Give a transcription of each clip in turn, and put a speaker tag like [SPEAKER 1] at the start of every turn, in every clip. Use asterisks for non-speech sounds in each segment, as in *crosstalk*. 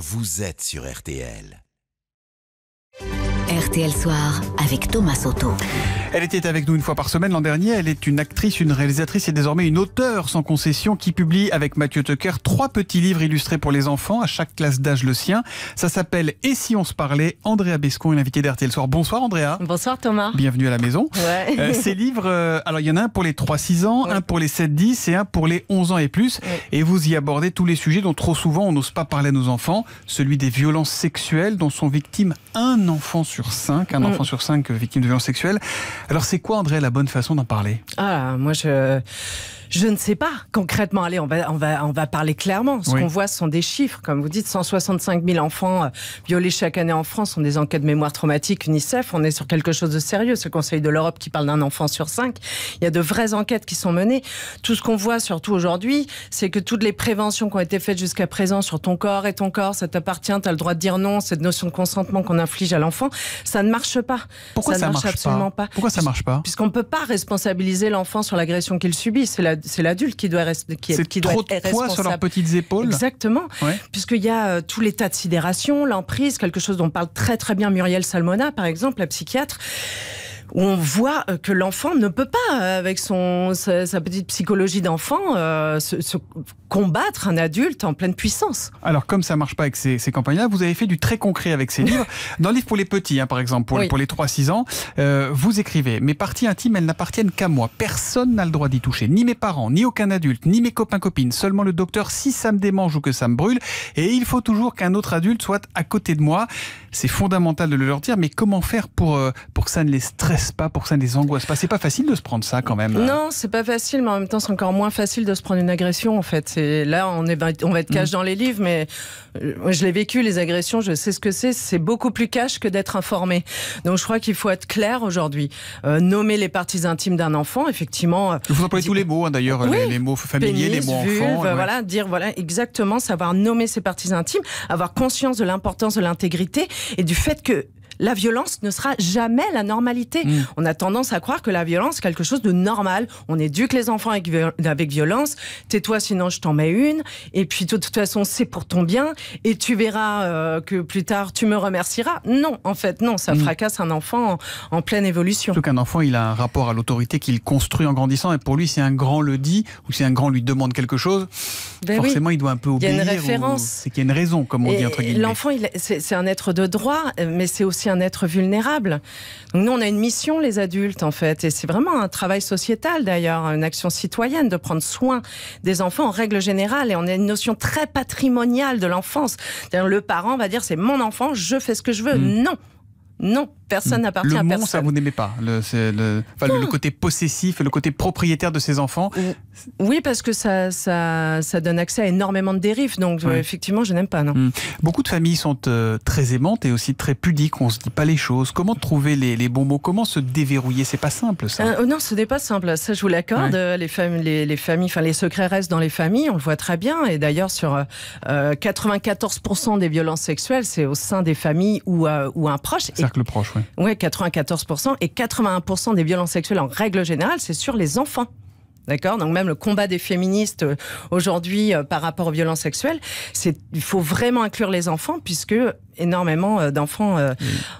[SPEAKER 1] Vous êtes sur RTL. RTL Soir avec Thomas Soto. Elle était avec nous une fois par semaine l'an dernier. Elle est une actrice, une réalisatrice et désormais une auteure sans concession qui publie avec Mathieu Tucker trois petits livres illustrés pour les enfants, à chaque classe d'âge le sien. Ça s'appelle Et si on se parlait Andrea Bescon est l'invitée d'RTL Soir. Bonsoir Andrea.
[SPEAKER 2] Bonsoir Thomas.
[SPEAKER 1] Bienvenue à la maison. Euh, ces livres, euh, alors il y en a un pour les 3-6 ans, un pour les 7-10 et un pour les 11 ans et plus. Et vous y abordez tous les sujets dont trop souvent on n'ose pas parler à nos enfants. Celui des violences sexuelles dont sont victimes un enfant sur un mm. enfant sur cinq euh, victime de violences sexuelles. Alors c'est quoi, André, la bonne façon d'en parler
[SPEAKER 2] Ah, moi je... Je ne sais pas concrètement. Allez, on va, on va, on va parler clairement. Ce qu'on voit, ce sont des chiffres. Comme vous dites, 165 000 enfants euh, violés chaque année en France sont des enquêtes de mémoire traumatique UNICEF. On est sur quelque chose de sérieux. Ce Conseil de l'Europe qui parle d'un enfant sur cinq. Il y a de vraies enquêtes qui sont menées. Tout ce qu'on voit surtout aujourd'hui, c'est que toutes les préventions qui ont été faites jusqu'à présent sur ton corps et ton corps, ça t'appartient, tu as le droit de dire non, cette notion de consentement qu'on inflige à l'enfant, ça ne marche pas. Pourquoi ça, ne marche, absolument pas,
[SPEAKER 1] Pourquoi ça marche pas
[SPEAKER 2] Puisqu'on ne peut pas responsabiliser l'enfant sur l'agression qu'il subit. C'est c'est l'adulte qui doit, rester, qui, est trop de poids sur leurs petites épaules. Exactement, puisqu'il y a euh, tout l'état de sidération, l'emprise, quelque chose dont parle très très bien Muriel Salmona, par exemple, la psychiatre on voit euh, que l'enfant ne peut pas, euh, avec son, sa, petite psychologie d'enfant, euh, se, combattre un adulte en pleine puissance. Alors, comme ça ne marche
[SPEAKER 1] pas avec ces, campagnes-là, vous avez fait du très concret avec ces *laughs* livres. Dans le livre pour les petits, hein, par exemple, pour, les 3-6 ans, vous écrivez Mes parties intimes, elles n'appartiennent qu'à moi. Personne n'a le droit d'y toucher, ni mes parents, ni aucun adulte, ni mes copains-copines, seulement le docteur si ça me démange ou que ça me brûle. Et il faut toujours qu'un autre adulte soit à côté de moi. C'est fondamental de le leur dire, mais comment faire pour, pour que ça ne les stresse stresse pas, pour ça des angoisses pas. C'est pas facile de se prendre ça quand même.
[SPEAKER 2] Non, c'est pas facile, mais en même temps, c'est encore moins facile de se prendre une agression en fait. c'est là, on, est, on va être cash mm. dans les livres, mais euh, je l'ai vécu, les agressions, je sais ce que c'est. C'est beaucoup plus cash que d'être informé. Donc je crois qu'il faut être clair aujourd'hui. Euh, nommer les parties intimes d'un enfant, effectivement. Euh,
[SPEAKER 1] Vous employez tous les mots hein, d'ailleurs, les, mots familiers, les mots enfants. Voilà,
[SPEAKER 2] dire voilà exactement, savoir nommer ses parties intimes, avoir conscience de l'importance de l'intégrité et du fait que la violence ne sera jamais la normalité. Hmm. On a tendance à croire que la violence, quelque chose de normal. On éduque les enfants avec, violence. Tais-toi, sinon je t'en mets une. Et puis, de toute façon, c'est pour ton bien. Et tu verras euh, que plus tard, tu me remercieras. Non, en fait, non. Ça hmm. fracasse un enfant
[SPEAKER 1] en, pleine évolution. Surtout qu'un enfant, il a un rapport à l'autorité qu'il construit en grandissant. Et pour lui, si un grand le dit ou si un grand lui demande quelque chose, ben forcément, il doit un peu obéir. une C'est qu'il y a une raison, comme on dit entre guillemets. L'enfant,
[SPEAKER 2] c'est un être de droit, mais c'est aussi un être vulnérable. nous, on a une mission, les adultes, en fait, et c'est vraiment un travail sociétal d'ailleurs, une action citoyenne de prendre soin des enfants en règle générale. Et on a une notion très patrimoniale de l'enfance. Le parent va dire c'est mon enfant, je fais ce que je veux. Mm. Non, non, personne n'appartient à personne. Le ça
[SPEAKER 1] vous n'aimez pas le, côté possessif, le côté propriétaire de ses enfants
[SPEAKER 2] Oui, parce que ça, ça, ça donne accès à énormément de dérives. Donc, effectivement, je n'aime pas. Non.
[SPEAKER 1] Hmm. Beaucoup de familles sont euh, très aimantes et aussi très pudiques. On ne se dit pas les choses. Comment trouver les, bons mots Comment se déverrouiller C'est pas simple, ça.
[SPEAKER 2] Euh, non, ce n'est pas simple. Ça, je vous l'accorde. Les, les, familles, enfin, les secrets restent dans les familles. On le voit très bien. Et d'ailleurs, sur 94% euh, des violences sexuelles, c'est au sein des familles ou, ou un proche le proche, oui. 94%. Et 81% des violences sexuelles en règle générale, c'est sur les enfants. D'accord Donc même le combat des féministes euh, aujourd'hui euh, par rapport aux violences sexuelles, il faut vraiment inclure les enfants puisque énormément euh, d'enfants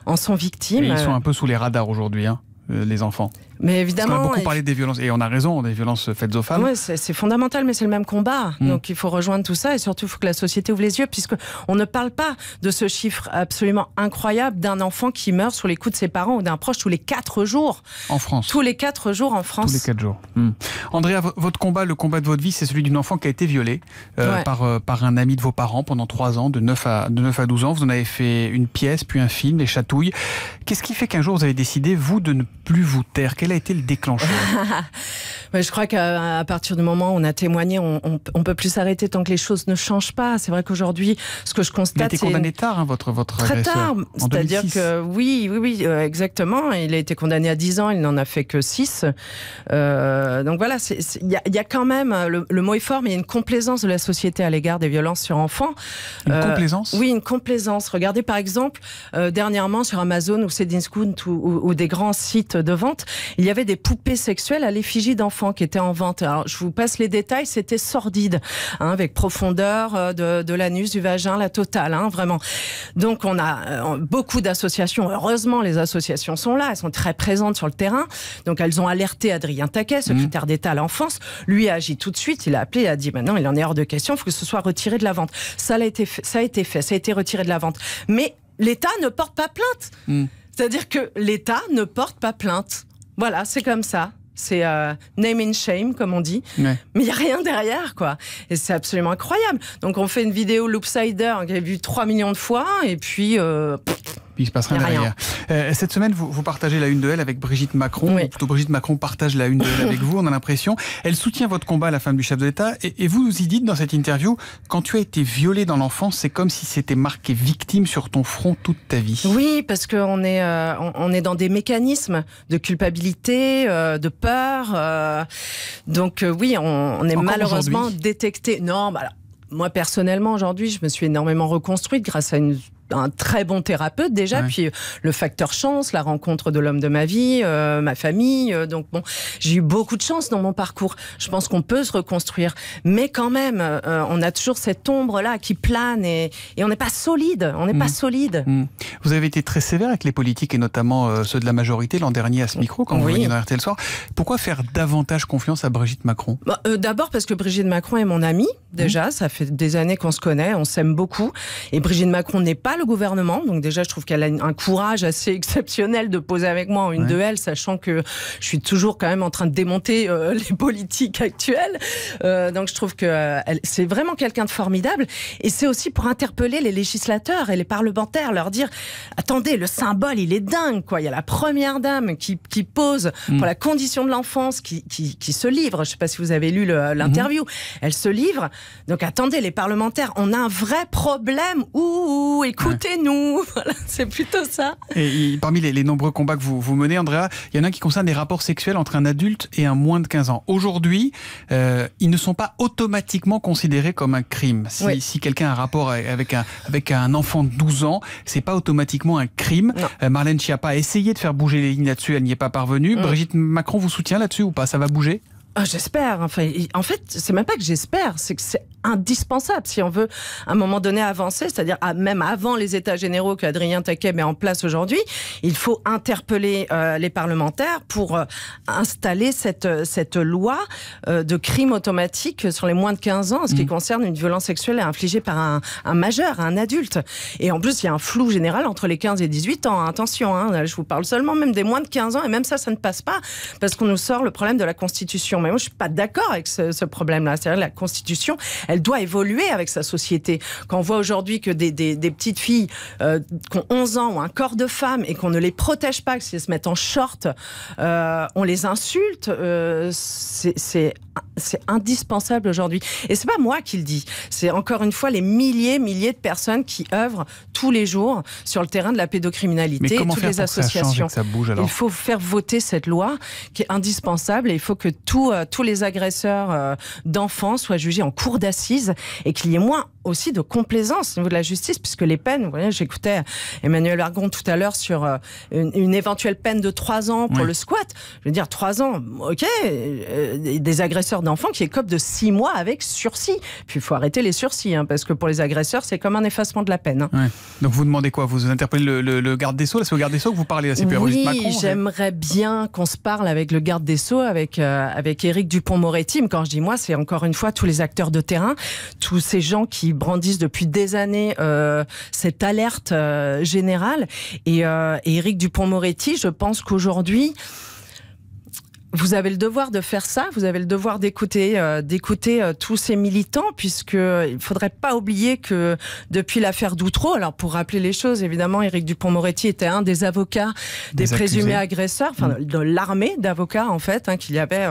[SPEAKER 2] en sont victimes. ils sont un peu
[SPEAKER 1] sous les radars aujourd'hui, hein, les enfants.
[SPEAKER 2] Mais évidemment. on a beaucoup parlé
[SPEAKER 1] des violences, et on a raison, des violences faites aux femmes. Oui,
[SPEAKER 2] c'est fondamental, mais c'est le même combat. Mm. Donc il faut rejoindre tout ça, et surtout, il faut que la société ouvre les yeux, puisqu'on ne parle pas de ce chiffre absolument incroyable d'un enfant qui meurt sous les coups de ses parents ou d'un proche tous les 4 jours. En France. Tous les 4 jours en France. Tous les 4
[SPEAKER 1] jours. Mm. Andrea, votre combat, le combat de votre vie, c'est celui d'une enfant qui a été violée euh, par, euh, par un ami de vos parents pendant 3 ans, de 9, à, de 9 à 12 ans. Vous en avez fait une pièce, puis un film, Les Chatouilles. Qu'est-ce qui fait qu'un jour vous avez décidé, vous, de ne plus vous taire Quel a été le déclencheur
[SPEAKER 2] *laughs* Je crois qu'à partir du moment où on a témoigné, on ne peut plus s'arrêter tant que les choses ne changent pas. C'est vrai qu'aujourd'hui, ce que je constate. Il a été condamné
[SPEAKER 1] tard, hein, votre, votre Très tard. C'est-à-dire que,
[SPEAKER 2] oui, oui, oui, euh, exactement. Il a été condamné à 10 ans, il n'en a fait que 6. Euh, donc voilà, il y, a quand même, euh, le, mot est fort, mais il y a une complaisance de la société à l'égard des violences sur enfants. Une complaisance Oui, une complaisance. Regardez par exemple, dernièrement sur Amazon ou Cédine ou des grands sites euh, de vente, il y avait des poupées sexuelles à l'effigie d'enfants qui étaient en vente. Alors, je vous passe les détails, c'était sordide, hein, avec profondeur euh, de, l'anus, du vagin, la totale, hein, vraiment. Donc, on a euh, beaucoup d'associations. Heureusement, les associations sont là, elles sont très présentes sur le terrain. Donc, elles ont alerté Adrien Taquet, secrétaire mhm. d'État à l'enfance. Lui a agi tout de suite, il a appelé, il a dit maintenant, il en est hors de question, il faut que ce soit retiré de la vente. Ça a été fait, ça a été fait, ça a été retiré de la vente. Mais l'État ne porte pas plainte. Mm. C'est-à-dire que l'État ne porte pas plainte. Voilà, c'est comme ça. C'est euh, name and shame, comme on dit. Mais il n'y a rien derrière, quoi. Et c'est absolument incroyable. Donc, on fait une vidéo Loopsider qui a vu 3 millions de fois, et puis. Euh,
[SPEAKER 1] il se passe rien, euh, cette semaine, vous, vous, partagez la une de elle avec Brigitte Macron, ou plutôt Brigitte Macron partage la une de elle avec *laughs* vous, on a l'impression. Elle soutient votre combat à la fin du chef de l'État, et, vous nous y dites dans cette interview, quand tu as été violée dans l'enfance, c'est comme si c'était marqué victime sur ton front toute ta vie.
[SPEAKER 2] Oui, parce qu'on est, euh, on, est dans des mécanismes de culpabilité, euh, de peur. donc oui, on, est malheureusement détecté. Non, bah, moi personnellement aujourd'hui, je me suis énormément reconstruite grâce à une un très bon thérapeute déjà, puis euh, le facteur chance, la rencontre de l'homme de ma vie, euh, ma famille. Euh, donc bon, j'ai eu beaucoup de chance dans mon parcours. Je pense qu'on peut se reconstruire, mais quand même, on a toujours cette ombre là qui plane et, et on n'est pas solide. On n'est pas mm. solide. Mm.
[SPEAKER 1] Vous avez été très sévère avec les politiques et notamment ceux de la majorité l'an dernier à ce micro quand vous veniez dans RTL Soir. Pourquoi faire davantage confiance à Brigitte Macron bah,
[SPEAKER 2] D'abord parce que Brigitte Macron est mon amie déjà. Ça fait des années qu'on se connaît, on s'aime beaucoup et Brigitte Macron n'est pas le gouvernement. Donc déjà, je trouve qu'elle a un courage assez *laughs* exceptionnel de poser avec moi une de duel, sachant que je suis toujours quand même en train de démonter euh, *laughs* les politiques actuelles. Euh, donc je trouve que euh, c'est vraiment quelqu'un de formidable. Et c'est aussi pour interpeller les législateurs et les parlementaires, leur dire attendez, le symbole, il est dingue. Quoi. Il y a la première dame qui, pose mm. pour la condition de l'enfance, qui, qui, se livre. Je ne sais pas si vous avez lu mhm. l'interview. Elle se livre. Donc attendez, les parlementaires, on a un vrai problème. Ouh, écoute écoutez-nous. *laughs* Voilà, c'est plutôt ça.
[SPEAKER 1] Et, parmi les, nombreux combats que vous, vous menez, Andrea, il y en a un qui concerne les rapports sexuels entre un adulte et un moins de 15 ans. Aujourd'hui, euh, ils ne sont pas automatiquement considérés comme un crime. Si, quelqu'un a un rapport avec un, avec un enfant de 12 ans, c'est pas automatiquement un crime. Euh, Marlène Schiappa a essayé de faire bouger les lignes là-dessus, elle n'y est pas parvenue. Mm. Brigitte Macron vous soutient là-dessus ou pas Ça va bouger
[SPEAKER 2] ah, j'espère. Enfin, en fait, c'est même pas que j'espère, c'est que c'est indispensable si on veut à un moment donné avancer, c'est-à-dire même avant les États généraux qu'Adrien Taquet met en place aujourd'hui, il faut interpeller euh, les parlementaires pour euh, installer cette, euh, cette loi de crime automatique sur les moins de 15 ans, en ce qui mmh. concerne une violence sexuelle infligée par un, un majeur, un adulte. Et en plus, il y a un flou général entre les 15 et 18 ans. Hein, attention, hein, je vous parle seulement même des moins de 15 ans, et même ça, ça ne passe pas, parce qu'on nous sort le problème de la Constitution. Mais moi, je suis pas d'accord avec ce, ce problème-là. C'est-à-dire la Constitution, elle doit évoluer avec sa société. Quand on voit aujourd'hui que des, petites filles euh, qui ont 11 ans ont un corps de femme et qu'on ne les protège pas, si elles se mettent en short, euh, on les insulte, euh, c'est c'est indispensable aujourd'hui. Et c'est pas moi qui le dis. C'est encore une fois les milliers, milliers de personnes qui œuvrent tous les jours sur le terrain de la pédocriminalité et toutes les associations. ça bouge, il faut faire voter cette loi qui est indispensable et il faut que euh, tous les agresseurs euh, d'enfants soient jugés en cour d'assises et qu'il y ait moins aussi de complaisance au niveau de la justice, puisque les peines, vous voyez, j'écoutais Emmanuel Argon tout à l'heure sur euh, une, éventuelle peine de 3 ans pour le squat. Je veux dire, 3 ans, ok, euh, des agresseurs d'enfants qui écopent de 6 mois avec sursis. Puis il faut arrêter les sursis, hein, parce que pour les agresseurs, c'est comme un effacement de la peine.
[SPEAKER 1] Hein. Donc vous demandez quoi Vous interpellez le, garde des Sceaux C'est au garde des Sceaux que vous parlez, c'est Oui,
[SPEAKER 2] j'aimerais bien qu'on se parle avec le garde des Sceaux, avec, Eric euh, avec Éric Dupont-Moretti. Quand je dis moi, c'est encore une fois tous les acteurs de terrain, tous ces gens qui brandissent depuis des années euh, cette alerte euh, générale. Et, eric euh, Éric Dupont-Moretti, je pense qu'aujourd'hui, vous avez le devoir de faire ça, vous avez le devoir d'écouter d'écouter tous ces militants puisque il faudrait pas oublier que depuis l'affaire Doutreau, alors pour rappeler les choses, évidemment Éric dupont moretti était un des avocats des, présumés agresseurs enfin mm. de l'armée d'avocats en fait hein, qu'il y avait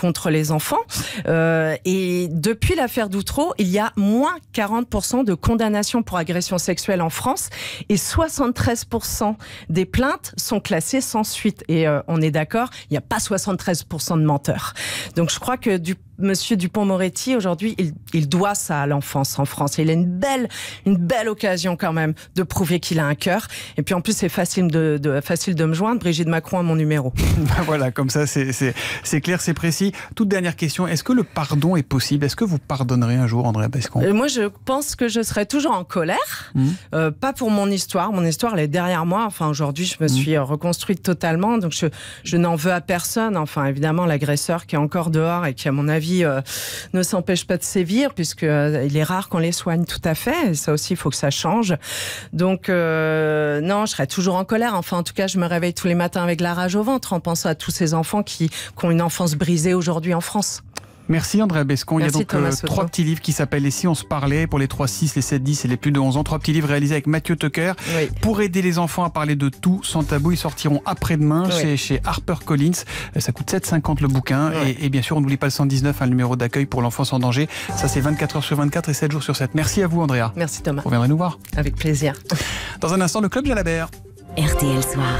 [SPEAKER 2] contre les enfants. Euh, et depuis l'affaire d'Outreau, il y a moins 40% de condamnations pour agression sexuelle en France et 73% des plaintes sont classées sans suite. Et euh, on est d'accord, il n'y a pas 73% de menteurs. Donc je crois que du Monsieur Dupont-Moretti, aujourd'hui, il, doit ça à l'enfance en France. il a une belle, une belle occasion quand même de prouver qu'il a un cœur. Et puis en plus, c'est facile de, facile de me joindre. Brigitte
[SPEAKER 1] Macron à mon numéro. *laughs* Ben voilà, comme ça, c'est clair, c'est précis. Toute dernière question, est-ce que le pardon est possible Est-ce que vous pardonnerez un jour, André Bescon
[SPEAKER 2] euh, Moi, je pense que je serai toujours en colère. Mmh. Euh, pas pour mon histoire. Mon histoire, elle est derrière moi. Enfin, aujourd'hui, je me mmh. suis euh, reconstruite totalement. Donc, je, je n'en veux à personne. Enfin, évidemment, l'agresseur qui est encore dehors et qui, à mon avis, euh, ne s'empêche pas de sévir, puisque euh, il est rare qu'on les soigne tout à fait. ça aussi, il faut que ça change. Donc, euh, non, je serai toujours en colère. Enfin, en tout cas, je me réveille tous les matins avec la rage au ventre en pensant à tous ces enfants qui ont une enfance brisée aujourd'hui en France.
[SPEAKER 1] Merci André Bescon. Il y a donc euh, trois petits livres qui s'appellent Les si on se parlait pour les 3, 6, les 7, 10 et les plus de 11 ans. Trois petits livres réalisés avec Mathieu Tucker pour aider les enfants à parler de tout sans tabou. Ils sortiront après-demain chez, Harper HarperCollins. Euh, ça coûte 7,50 le bouquin. Et, bien sûr, on n'oublie pas le 119, un hein, numéro d'accueil pour l'enfance en danger. Ça, c'est 24 heures sur 24 et 7 jours sur 7. Merci à vous, Andrea. Merci Thomas. Vous viendrez nous voir. Avec plaisir. Dans un instant, le Club Jalabert. RTL Soir.